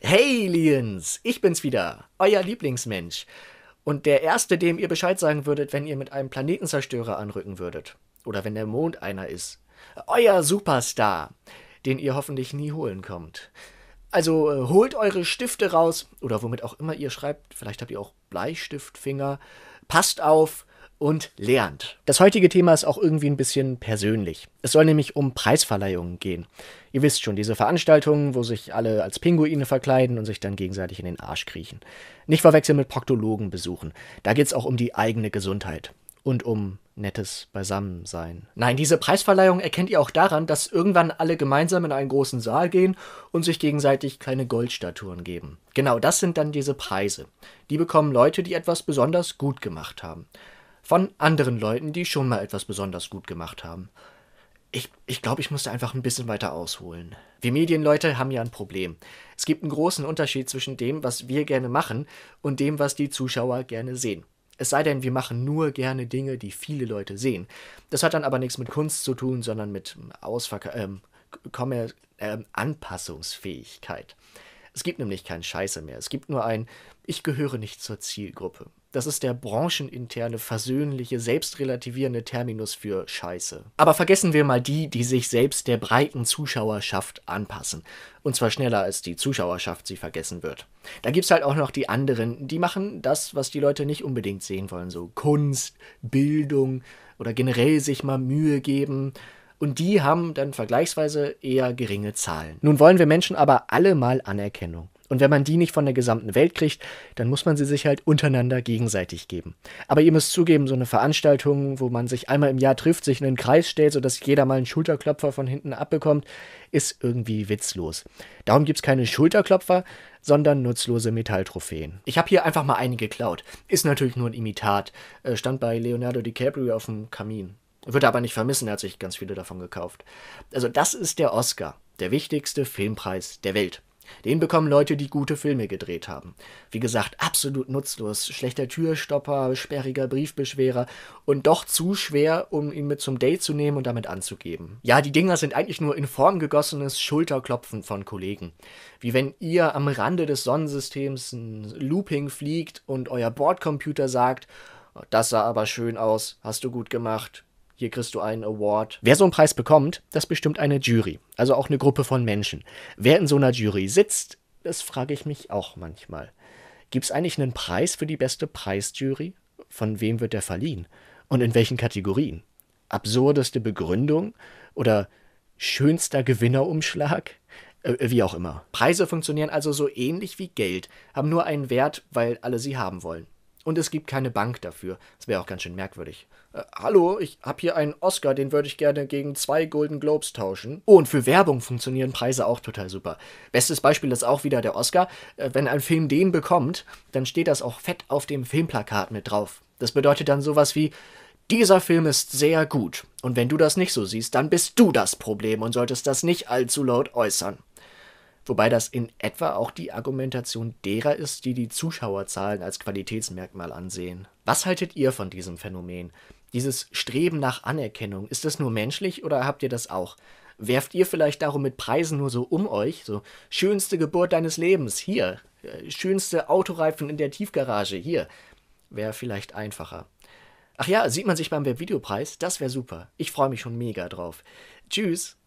Hey Aliens, ich bin's wieder, euer Lieblingsmensch. Und der Erste, dem ihr Bescheid sagen würdet, wenn ihr mit einem Planetenzerstörer anrücken würdet. Oder wenn der Mond einer ist. Euer Superstar, den ihr hoffentlich nie holen kommt. Also äh, holt eure Stifte raus oder womit auch immer ihr schreibt. Vielleicht habt ihr auch Bleistiftfinger. Passt auf, und lernt. Das heutige Thema ist auch irgendwie ein bisschen persönlich. Es soll nämlich um Preisverleihungen gehen. Ihr wisst schon, diese Veranstaltungen, wo sich alle als Pinguine verkleiden und sich dann gegenseitig in den Arsch kriechen. Nicht verwechseln mit Proktologen besuchen. Da es auch um die eigene Gesundheit und um nettes Beisammensein. Nein, diese Preisverleihung erkennt ihr auch daran, dass irgendwann alle gemeinsam in einen großen Saal gehen und sich gegenseitig kleine Goldstatuen geben. Genau das sind dann diese Preise. Die bekommen Leute, die etwas besonders gut gemacht haben von anderen Leuten, die schon mal etwas besonders gut gemacht haben. Ich, ich glaube, ich musste einfach ein bisschen weiter ausholen. Wir Medienleute haben ja ein Problem. Es gibt einen großen Unterschied zwischen dem, was wir gerne machen und dem, was die Zuschauer gerne sehen. Es sei denn, wir machen nur gerne Dinge, die viele Leute sehen. Das hat dann aber nichts mit Kunst zu tun, sondern mit ähm, Ausverka ähm, Kommer ähm, Anpassungsfähigkeit. Es gibt nämlich kein Scheiße mehr. Es gibt nur ein Ich gehöre nicht zur Zielgruppe. Das ist der brancheninterne, versöhnliche, selbstrelativierende Terminus für Scheiße. Aber vergessen wir mal die, die sich selbst der breiten Zuschauerschaft anpassen. Und zwar schneller, als die Zuschauerschaft sie vergessen wird. Da gibt es halt auch noch die anderen, die machen das, was die Leute nicht unbedingt sehen wollen. So Kunst, Bildung oder generell sich mal Mühe geben und die haben dann vergleichsweise eher geringe Zahlen. Nun wollen wir Menschen aber alle mal Anerkennung. Und wenn man die nicht von der gesamten Welt kriegt, dann muss man sie sich halt untereinander gegenseitig geben. Aber ihr müsst zugeben, so eine Veranstaltung, wo man sich einmal im Jahr trifft, sich in einen Kreis stellt, sodass jeder mal einen Schulterklopfer von hinten abbekommt, ist irgendwie witzlos. Darum gibt es keine Schulterklopfer, sondern nutzlose Metalltrophäen. Ich habe hier einfach mal einige geklaut. Ist natürlich nur ein Imitat. Äh, stand bei Leonardo DiCaprio auf dem Kamin. Wird aber nicht vermissen, er hat sich ganz viele davon gekauft. Also das ist der Oscar, der wichtigste Filmpreis der Welt. Den bekommen Leute, die gute Filme gedreht haben. Wie gesagt, absolut nutzlos. Schlechter Türstopper, sperriger Briefbeschwerer und doch zu schwer, um ihn mit zum Date zu nehmen und damit anzugeben. Ja, die Dinger sind eigentlich nur in Form gegossenes Schulterklopfen von Kollegen. Wie wenn ihr am Rande des Sonnensystems ein Looping fliegt und euer Bordcomputer sagt, oh, das sah aber schön aus, hast du gut gemacht, hier kriegst du einen Award. Wer so einen Preis bekommt, das bestimmt eine Jury, also auch eine Gruppe von Menschen. Wer in so einer Jury sitzt, das frage ich mich auch manchmal. Gibt es eigentlich einen Preis für die beste Preisjury? Von wem wird der verliehen? Und in welchen Kategorien? Absurdeste Begründung oder schönster Gewinnerumschlag? Äh, äh, wie auch immer. Preise funktionieren also so ähnlich wie Geld, haben nur einen Wert, weil alle sie haben wollen und es gibt keine Bank dafür. Das wäre auch ganz schön merkwürdig. Äh, hallo, ich habe hier einen Oscar, den würde ich gerne gegen zwei Golden Globes tauschen. Oh, und für Werbung funktionieren Preise auch total super. Bestes Beispiel ist auch wieder der Oscar. Äh, wenn ein Film den bekommt, dann steht das auch fett auf dem Filmplakat mit drauf. Das bedeutet dann sowas wie dieser Film ist sehr gut. Und wenn du das nicht so siehst, dann bist du das Problem und solltest das nicht allzu laut äußern wobei das in etwa auch die Argumentation derer ist, die die Zuschauerzahlen als Qualitätsmerkmal ansehen. Was haltet ihr von diesem Phänomen? Dieses Streben nach Anerkennung, ist das nur menschlich oder habt ihr das auch? Werft ihr vielleicht darum mit Preisen nur so um euch? So, schönste Geburt deines Lebens, hier. Äh, schönste Autoreifen in der Tiefgarage, hier. Wäre vielleicht einfacher. Ach ja, sieht man sich beim Webvideopreis? Das wäre super. Ich freue mich schon mega drauf. Tschüss!